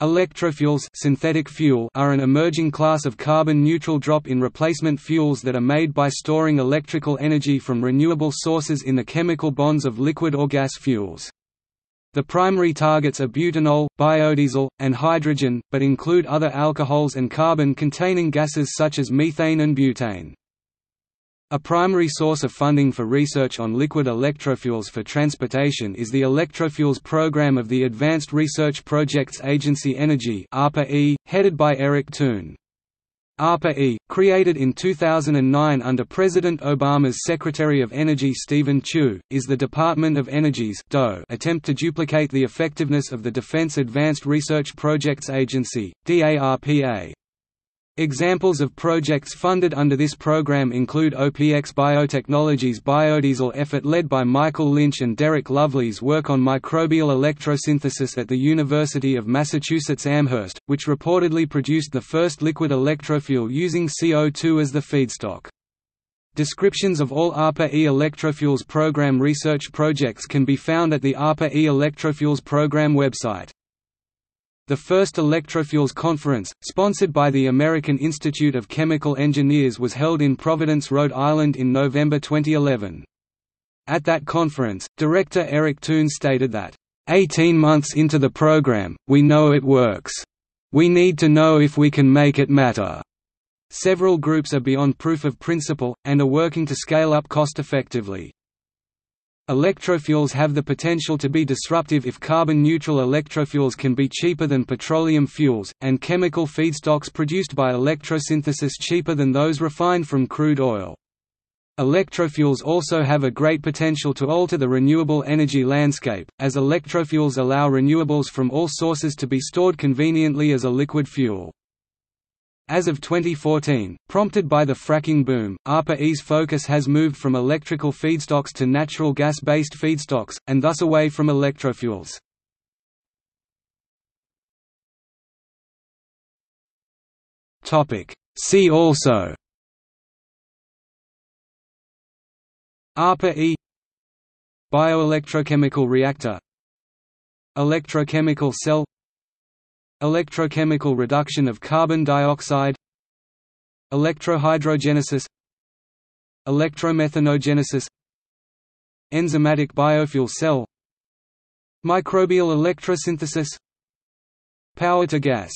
Electrofuels synthetic fuel are an emerging class of carbon-neutral drop-in replacement fuels that are made by storing electrical energy from renewable sources in the chemical bonds of liquid or gas fuels. The primary targets are butanol, biodiesel, and hydrogen, but include other alcohols and carbon-containing gases such as methane and butane. A primary source of funding for research on liquid electrofuels for transportation is the Electrofuels Program of the Advanced Research Projects Agency Energy ARPA-E, headed by Eric Toon. ARPA-E, created in 2009 under President Obama's Secretary of Energy Stephen Chu, is the Department of Energy's attempt to duplicate the effectiveness of the Defense Advanced Research Projects Agency, DARPA, Examples of projects funded under this program include OPX Biotechnologies biodiesel effort led by Michael Lynch and Derek Lovely's work on microbial electrosynthesis at the University of Massachusetts Amherst, which reportedly produced the first liquid electrofuel using CO2 as the feedstock. Descriptions of all ARPA-E Electrofuels program research projects can be found at the ARPA-E Electrofuels program website. The first Electrofuels Conference, sponsored by the American Institute of Chemical Engineers was held in Providence, Rhode Island in November 2011. At that conference, director Eric Toon stated that, 18 months into the program, we know it works. We need to know if we can make it matter." Several groups are beyond proof of principle, and are working to scale up cost effectively. Electrofuels have the potential to be disruptive if carbon-neutral electrofuels can be cheaper than petroleum fuels, and chemical feedstocks produced by electrosynthesis cheaper than those refined from crude oil. Electrofuels also have a great potential to alter the renewable energy landscape, as electrofuels allow renewables from all sources to be stored conveniently as a liquid fuel. As of 2014, prompted by the fracking boom, ARPA-E's focus has moved from electrical feedstocks to natural gas-based feedstocks, and thus away from electrofuels. See also ARPA-E Bioelectrochemical reactor Electrochemical cell electrochemical reduction of carbon dioxide electrohydrogenesis electromethanogenesis enzymatic biofuel cell microbial electrosynthesis power to gas